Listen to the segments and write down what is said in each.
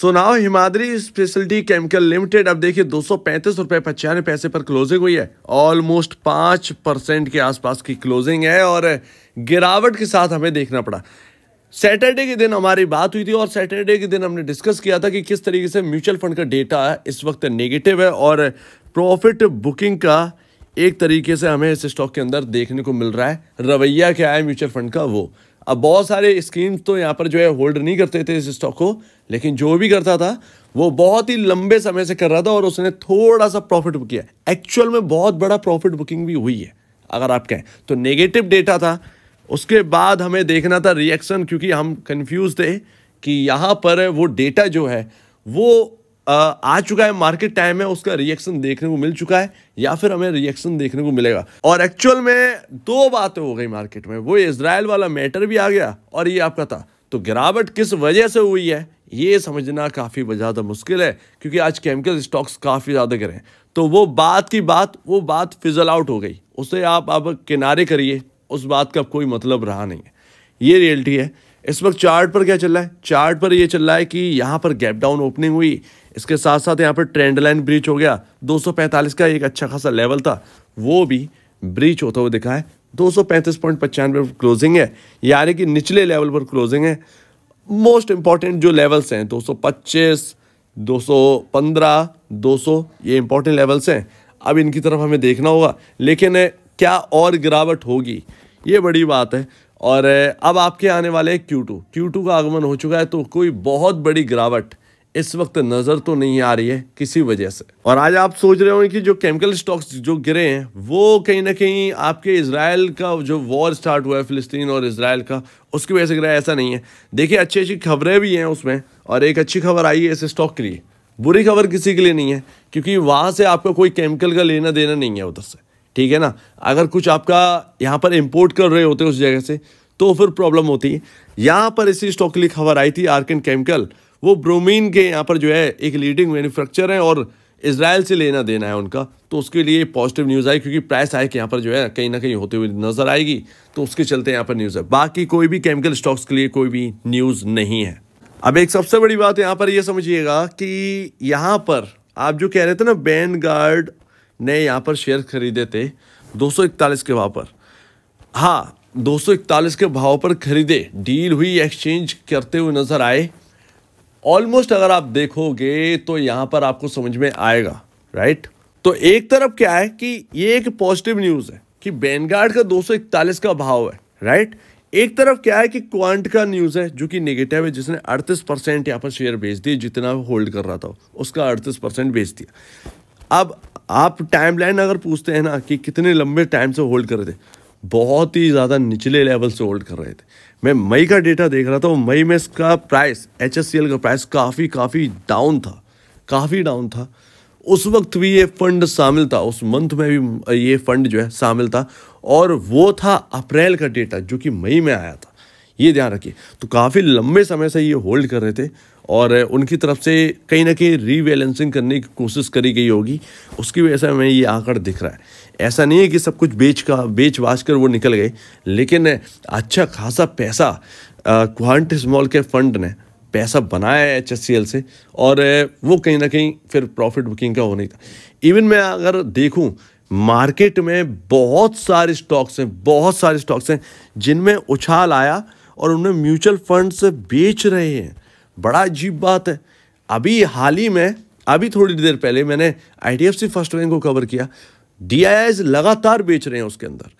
सोनाओ Himadri speciality chemical limited अब देखिए दो सौ पैंतीस रुपये पचानवे पैसे पर क्लोजिंग हुई है ऑलमोस्ट पाँच परसेंट के आसपास की क्लोजिंग है और गिरावट के साथ हमें देखना पड़ा सैटरडे के दिन हमारी बात हुई थी और सैटरडे के दिन हमने डिस्कस किया था कि किस तरीके से म्यूचुअल फंड का डेटा इस वक्त नेगेटिव है और प्रॉफिट बुकिंग का एक तरीके से हमें इस स्टॉक के अंदर देखने को मिल रहा है रवैया क्या है म्यूचुअल फंड का वो अब बहुत सारे स्कीम्स तो यहाँ पर जो है होल्ड नहीं करते थे इस स्टॉक को लेकिन जो भी करता था वो बहुत ही लंबे समय से कर रहा था और उसने थोड़ा सा प्रॉफिट बुक किया एक्चुअल में बहुत बड़ा प्रॉफिट बुकिंग भी हुई है अगर आप कहें तो नेगेटिव डेटा था उसके बाद हमें देखना था रिएक्शन क्योंकि हम कंफ्यूज थे कि यहाँ पर वो डेटा जो है वो आ चुका है मार्केट टाइम है उसका रिएक्शन देखने को मिल चुका है या फिर हमें रिएक्शन देखने को मिलेगा और एक्चुअल में दो बातें हो गई मार्केट में वो इसराइल वाला मैटर भी आ गया और ये आपका था तो गिरावट किस वजह से हुई है ये समझना काफ़ी ज़्यादा मुश्किल है क्योंकि आज केमिकल स्टॉक्स काफ़ी ज़्यादा हैं तो वो बात की बात वो बात फिजल आउट हो गई उसे आप अब किनारे करिए उस बात का कोई मतलब रहा नहीं है ये रियलिटी है इस वक्त चार्ट पर क्या चल रहा है चार्ट पर ये चल रहा है कि यहाँ पर गैप डाउन ओपनिंग हुई इसके साथ साथ यहाँ पर ट्रेंड लाइन ब्रीच हो गया 245 का एक अच्छा खासा लेवल था वो भी ब्रीच होता हुआ दिखा है दो पॉइंट पचानवे क्लोजिंग है यानी कि निचले लेवल पर क्लोजिंग है मोस्ट इम्पॉर्टेंट जो लेवल्स हैं 225, 215, 200 ये इम्पॉर्टेंट लेवल्स हैं अब इनकी तरफ हमें देखना होगा लेकिन क्या और गिरावट होगी ये बड़ी बात है और अब आपके आने वाले हैं क्यू टू क्यू टू का आगमन हो चुका है तो कोई बहुत बड़ी गिरावट इस वक्त नज़र तो नहीं आ रही है किसी वजह से और आज आप सोच रहे होंगे कि जो केमिकल स्टॉक्स जो गिरे हैं वो कहीं ना कहीं आपके इसराइल का जो वॉर स्टार्ट हुआ है फिलिस्तीन और इसराइल का उसकी वजह से गिरा ऐसा नहीं है देखिए अच्छी अच्छी खबरें भी हैं उसमें और एक अच्छी खबर आई है इस स्टॉक के लिए बुरी खबर किसी के लिए नहीं है क्योंकि वहाँ से आपका कोई केमिकल का लेना देना नहीं है उधर से ठीक है ना अगर कुछ आपका यहाँ पर इम्पोर्ट कर रहे होते उस जगह से तो फिर प्रॉब्लम होती है यहाँ पर इसी स्टॉक के लिए खबर आई थी आर्कन केमिकल वो ब्रोमीन के यहाँ पर जो है एक लीडिंग मैन्युफैक्चर है और इसराइल से लेना देना है उनका तो उसके लिए पॉजिटिव न्यूज़ आई क्योंकि प्राइस हाइक यहाँ पर जो है कहीं ना कहीं होते हुए नज़र आएगी तो उसके चलते यहाँ पर न्यूज़ है बाकी कोई भी केमिकल स्टॉक्स के लिए कोई भी न्यूज़ नहीं है अब एक सबसे बड़ी बात यहाँ पर यह समझिएगा कि यहाँ पर आप जो कह रहे थे ना बैंड गार्ड ने यहाँ पर शेयर खरीदे थे दो के भाव पर हाँ दो के भाव पर खरीदे डील हुई एक्सचेंज करते हुए नज़र आए ऑलमोस्ट अगर आप देखोगे तो यहां पर आपको समझ में आएगा राइट तो एक तरफ क्या है कि ये एक पॉजिटिव न्यूज़ है कि बैनगार्ड का दो का भाव है राइट एक तरफ क्या है कि क्वांट का न्यूज़ है जो कि नेगेटिव है जिसने 38 परसेंट यहां पर शेयर बेच दिए जितना होल्ड कर रहा था उसका 38 परसेंट बेच दिया अब आप टाइमलाइन अगर पूछते हैं ना कि कितने लंबे टाइम से होल्ड कर रहे थे बहुत ही ज़्यादा निचले लेवल से होल्ड कर रहे थे मैं मई का डेटा देख रहा था वो मई में इसका प्राइस एच का प्राइस काफ़ी काफ़ी डाउन था काफ़ी डाउन था उस वक्त भी ये फंड शामिल था उस मंथ में भी ये फंड जो है शामिल था और वो था अप्रैल का डेटा जो कि मई में आया था ये ध्यान रखिए तो काफ़ी लंबे समय से ये होल्ड कर रहे थे और उनकी तरफ से कहीं ना कहीं रीबैलेंसिंग करने की कोशिश करी गई होगी उसकी वजह से हमें ये आंकड़ दिख रहा है ऐसा नहीं है कि सब कुछ बेच का बेच बाच कर वो निकल गए लेकिन अच्छा खासा पैसा क्वान्ट स्मॉल के फंड ने पैसा बनाया है एच से और वो कहीं ना कहीं फिर प्रॉफिट बुकिंग का हो नहीं था इवन मैं अगर देखूं मार्केट में बहुत सारे स्टॉक्स हैं बहुत सारे स्टॉक्स हैं जिनमें उछाल आया और उन्हें म्यूचुअल फंड से बेच रहे हैं बड़ा अजीब बात है अभी हाल ही में अभी थोड़ी देर पहले मैंने आई फर्स्ट बैंक को कवर किया डी लगातार बेच रहे हैं उसके अंदर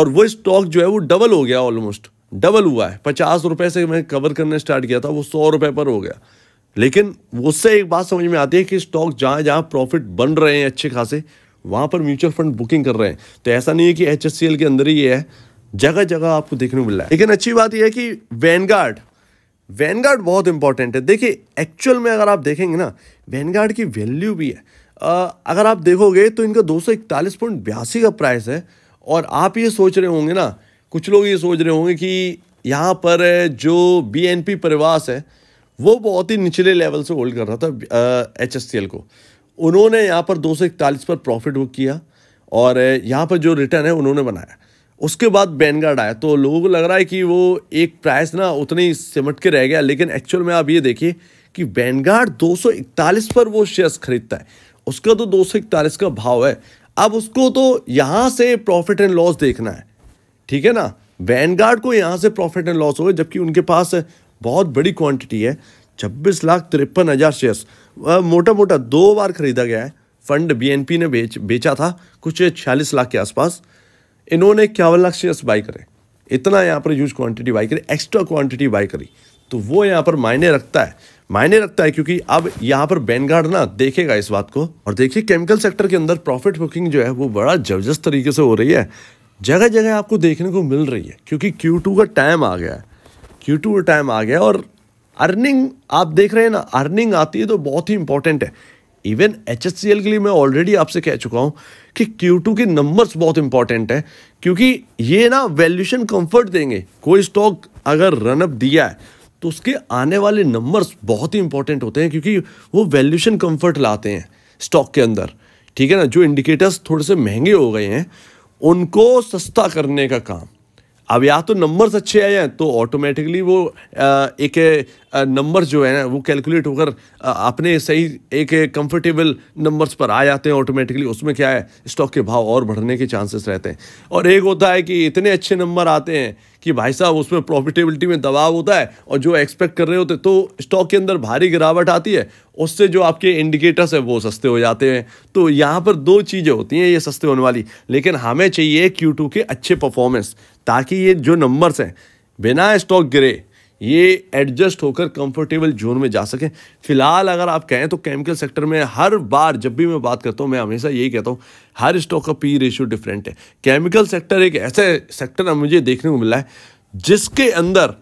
और वो स्टॉक जो है वो डबल हो गया ऑलमोस्ट डबल हुआ है पचास रुपए से मैं कवर करने स्टार्ट किया था वो सौ रुपए पर हो गया लेकिन उससे एक बात समझ में आती है कि स्टॉक जहां जहां प्रॉफिट बन रहे हैं अच्छे खासे वहां पर म्यूचुअल फंड बुकिंग कर रहे हैं तो ऐसा नहीं है कि एच के अंदर ही ये है जगह जगह आपको देखने को मिल रहा है लेकिन अच्छी बात यह है कि वैनगार्ड वैनगार्ड बहुत इंपॉर्टेंट है देखिए एक्चुअल में अगर आप देखेंगे ना वैनगार्ड की वैल्यू भी है अगर आप देखोगे तो इनका दो पॉइंट बयासी का प्राइस है और आप ये सोच रहे होंगे ना कुछ लोग ये सोच रहे होंगे कि यहाँ पर जो बीएनपी परिवास है वो बहुत ही निचले लेवल से होल्ड कर रहा था एच को उन्होंने यहाँ पर दो पर प्रॉफिट बुक किया और यहाँ पर जो रिटर्न है उन्होंने बनाया उसके बाद बैनगार्ड आया तो लोगों को लग रहा है कि वो एक प्राइस ना उतने ही सिमट के रह गया लेकिन एक्चुअल में आप ये देखिए कि बैनगार्ड 241 पर वो शेयर्स खरीदता है उसका तो दो सौ इकतालीस का भाव है अब उसको तो यहाँ से प्रॉफिट एंड लॉस देखना है ठीक है ना वैनगार्ड को यहाँ से प्रॉफिट एंड लॉस हो जबकि उनके पास बहुत बड़ी क्वांटिटी है छब्बीस लाख तिरपन हज़ार शेयर्स मोटा मोटा दो बार खरीदा गया है फंड बीएनपी ने बेच बेचा था कुछ छियालीस लाख के आसपास इन्होंने इक्यावन लाख शेयर्स बाई करे इतना यहाँ पर यूज क्वांटिटी बाई करी एक्स्ट्रा क्वांटिटी बाई करी तो वो यहाँ पर मायने रखता है मायने रखता है क्योंकि अब यहाँ पर बैनगार्ड ना देखेगा इस बात को और देखिए केमिकल सेक्टर के अंदर प्रॉफिट बुकिंग जो है वो बड़ा जबरदस्त तरीके से हो रही है जगह जगह आपको देखने को मिल रही है क्योंकि क्यू का टाइम आ गया है क्यू का टाइम आ गया और अर्निंग आप देख रहे हैं ना अर्निंग आती है तो बहुत ही इंपॉर्टेंट है इवन एच के लिए मैं ऑलरेडी आपसे कह चुका हूँ कि क्यू के नंबर्स बहुत इंपॉर्टेंट है क्योंकि ये ना वैल्यूशन कम्फर्ट देंगे कोई स्टॉक अगर रनअप दिया है तो उसके आने वाले नंबर्स बहुत ही इंपॉर्टेंट होते हैं क्योंकि वो वैल्यूशन कंफर्ट लाते हैं स्टॉक के अंदर ठीक है ना जो इंडिकेटर्स थोड़े से महंगे हो गए हैं उनको सस्ता करने का काम अब या तो नंबर्स अच्छे आए हैं तो ऑटोमेटिकली वो एक नंबर जो है वो कैलकुलेट होकर अपने सही एक कंफर्टेबल नंबर्स पर आ जाते हैं ऑटोमेटिकली उसमें क्या है स्टॉक के भाव और बढ़ने के चांसेस रहते हैं और एक होता है कि इतने अच्छे नंबर आते हैं कि भाई साहब उसमें प्रॉफिटेबिलिटी में दबाव होता है और जो एक्सपेक्ट कर रहे होते तो स्टॉक के अंदर भारी गिरावट आती है उससे जो आपके इंडिकेटर्स हैं वो सस्ते हो जाते हैं तो यहाँ पर दो चीज़ें होती हैं ये सस्ते होने वाली लेकिन हमें चाहिए क्यू के अच्छे परफॉर्मेंस ताकि ये जो नंबर्स हैं बिना स्टॉक गिरे ये एडजस्ट होकर कंफर्टेबल जोन में जा सकें फिलहाल अगर आप कहें तो केमिकल सेक्टर में हर बार जब भी मैं बात करता हूँ मैं हमेशा यही कहता हूँ हर स्टॉक का पी रेशियो डिफरेंट है केमिकल सेक्टर एक ऐसे सेक्टर मुझे देखने को मिला है जिसके अंदर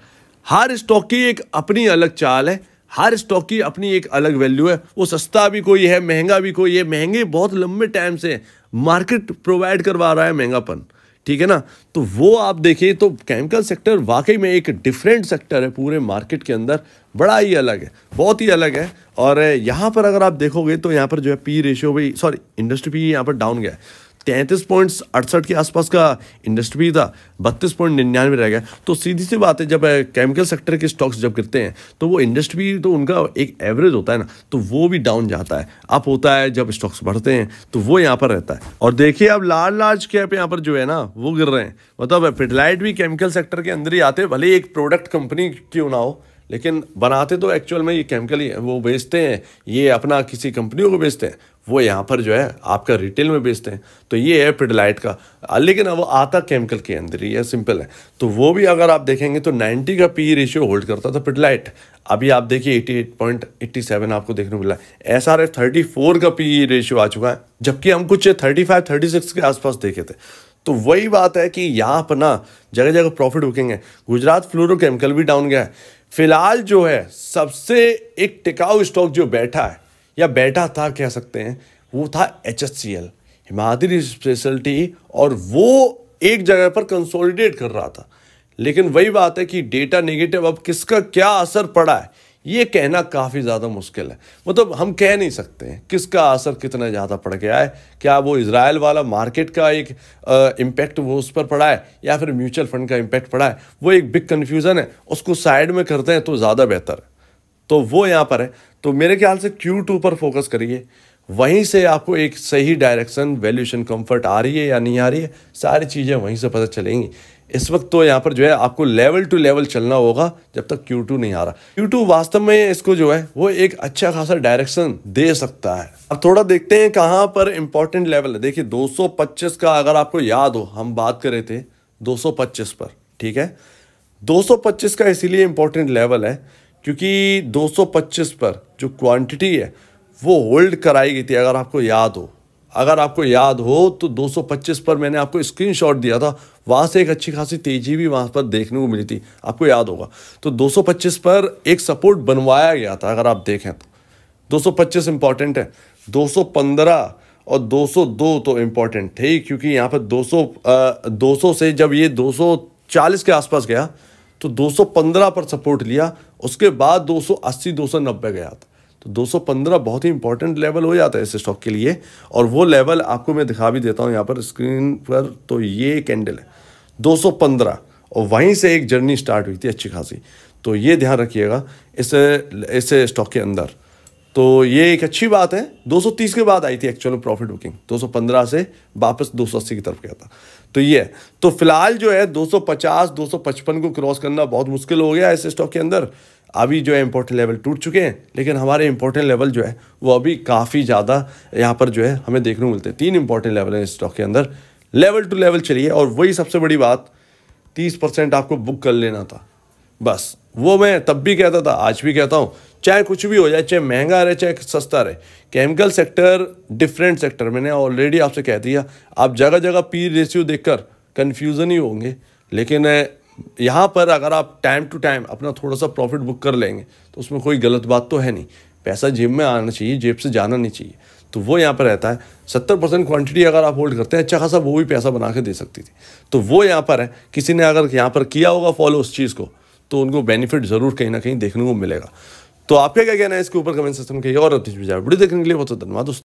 हर स्टॉक की एक अपनी अलग चाल है हर स्टॉक की अपनी एक अलग वैल्यू है वो सस्ता भी कोई है महंगा भी कोई है महंगे बहुत लंबे टाइम से मार्केट प्रोवाइड करवा रहा है महंगापन ठीक है ना तो वो आप देखें तो केमिकल सेक्टर वाकई में एक डिफरेंट सेक्टर है पूरे मार्केट के अंदर बड़ा ही अलग है बहुत ही अलग है और यहाँ पर अगर आप देखोगे तो यहाँ पर जो है पी रेशियो भी सॉरी इंडस्ट्री पी यहाँ पर डाउन गया है तैंतीस पॉइंट अड़सठ के आसपास का इंडस्ट्री था बत्तीस पॉइंट निन्यानवे रह गया तो सीधी सी बात है जब केमिकल सेक्टर के स्टॉक्स जब गिरते हैं तो वो इंडस्ट्री तो उनका एक एवरेज होता है ना तो वो भी डाउन जाता है अप होता है जब स्टॉक्स बढ़ते हैं तो वो यहाँ पर रहता है और देखिए अब लार्ज लार्ज कैप यहाँ पर जो है ना वो गिर रहे हैं मतलब फिटलाइट भी केमिकल सेक्टर के अंदर ही आते भले एक प्रोडक्ट कंपनी क्यों ना हो लेकिन बनाते तो एक्चुअल में ये ही वो बेचते हैं ये अपना किसी कंपनियों को बेचते हैं वो यहाँ पर जो है आपका रिटेल में बेचते हैं तो ये है पिडलाइट का लेकिन अब आता केमिकल के अंदर ही है सिंपल है तो वो भी अगर आप देखेंगे तो 90 का पी रेशियो होल्ड करता था पिडलाइट अभी आप देखिए 88.87 आपको देखने को मिला एस आर एफ थर्टी का पी रेशियो e आ चुका है जबकि हम कुछ थर्टी फाइव के आसपास देखे थे तो वही बात है कि यहाँ पर ना जगह जगह प्रॉफिट बुकिंग है गुजरात फ्लोरोकेमिकल भी डाउन गया है फिलहाल जो है सबसे एक टिकाऊ स्टॉक जो बैठा है या बैठा था कह सकते हैं वो था H S C L Himadri speciality और वो एक जगह पर कंसोलिडेट कर रहा था लेकिन वही बात है कि डेटा नेगेटिव अब किसका क्या असर पड़ा है ये कहना काफ़ी ज़्यादा मुश्किल है मतलब हम कह नहीं सकते हैं किसका असर कितना ज़्यादा पड़ गया है क्या वो इसराइल वाला मार्केट का एक इम्पैक्ट वो उस पर पड़ा है या फिर म्यूचुअल फंड का इम्पैक्ट पड़ा है वो एक बिग कन्फ्यूज़न है उसको साइड में करते हैं तो ज़्यादा बेहतर तो वो यहाँ पर है तो मेरे ख्याल से क्यू टू पर फोकस करिए वहीं से आपको एक सही डायरेक्शन वैल्यूशन कम्फर्ट आ रही है या नहीं आ रही है सारी चीज़ें वहीं से पता चलेंगी इस वक्त तो यहाँ पर जो है आपको लेवल टू लेवल चलना होगा जब तक Q2 नहीं आ रहा Q2 वास्तव में इसको जो है वो एक अच्छा खासा डायरेक्शन दे सकता है अब थोड़ा देखते हैं कहाँ पर इंपॉर्टेंट लेवल है देखिए 225 का अगर आपको याद हो हम बात कर रहे थे 225 पर ठीक है 225 का इसीलिए इम्पोर्टेंट लेवल है क्योंकि दो पर जो क्वान्टिटी है वो होल्ड कराई गई थी अगर आपको याद हो अगर आपको याद हो तो 225 पर मैंने आपको स्क्रीनशॉट दिया था वहाँ से एक अच्छी खासी तेज़ी भी वहाँ पर देखने को मिली थी आपको याद होगा तो 225 पर एक सपोर्ट बनवाया गया था अगर आप देखें तो 225 इंपॉर्टेंट है 215 और 202 तो इम्पॉर्टेंट थे क्योंकि यहाँ पर 200 दो 200 से जब ये 240 के आसपास गया तो 215 पर सपोर्ट लिया उसके बाद 280 290 गया था तो 215 बहुत ही इंपॉर्टेंट लेवल हो जाता है इस स्टॉक के लिए और वो लेवल आपको मैं दिखा भी देता हूँ यहाँ पर स्क्रीन पर तो ये कैंडल है 215 और वहीं से एक जर्नी स्टार्ट हुई थी अच्छी खासी तो ये ध्यान रखिएगा इस इस स्टॉक के अंदर तो ये एक अच्छी बात है 230 के बाद आई थी एक्चुअल प्रॉफिट बुकिंग 215 से वापस 280 की तरफ गया था तो ये तो फिलहाल जो है 250 255 को क्रॉस करना बहुत मुश्किल हो गया इस स्टॉक के अंदर अभी जो है इम्पोर्टेंट लेवल टूट चुके हैं लेकिन हमारे इम्पोर्टेंट लेवल जो है वो अभी काफ़ी ज़्यादा यहाँ पर जो है हमें देखने को मिलते हैं तीन इंपॉर्टेंट लेवल हैं स्टॉक के अंदर लेवल टू लेवल चलिए और वही सबसे बड़ी बात तीस परसेंट आपको बुक कर लेना था बस वो मैं तब भी कहता था आज भी कहता हूँ चाहे कुछ भी हो जाए चाहे महंगा रहे चाहे सस्ता रहे केमिकल सेक्टर डिफरेंट सेक्टर मैंने ऑलरेडी आपसे कह दिया आप जगह जगह पी रेशियो देखकर कन्फ्यूज़न ही होंगे लेकिन यहाँ पर अगर आप टाइम टू टाइम अपना थोड़ा सा प्रॉफिट बुक कर लेंगे तो उसमें कोई गलत बात तो है नहीं पैसा जेब में आना चाहिए जेब से जाना नहीं चाहिए तो वो यहाँ पर रहता है सत्तर परसेंट क्वान्टिटी अगर आप होल्ड करते हैं अच्छा खासा वो भी पैसा बना के दे सकती थी तो वो यहाँ पर है किसी ने अगर यहाँ पर किया होगा फॉलो उस चीज़ को तो उनको बेनिफिट ज़रूर कहीं ना कहीं देखने को मिलेगा तो आपका क्या कहना है इसके ऊपर कमेंट सिस्टम कहिए और अपनी वीडियो देखने के लिए बहुत धन्यवाद दोस्तों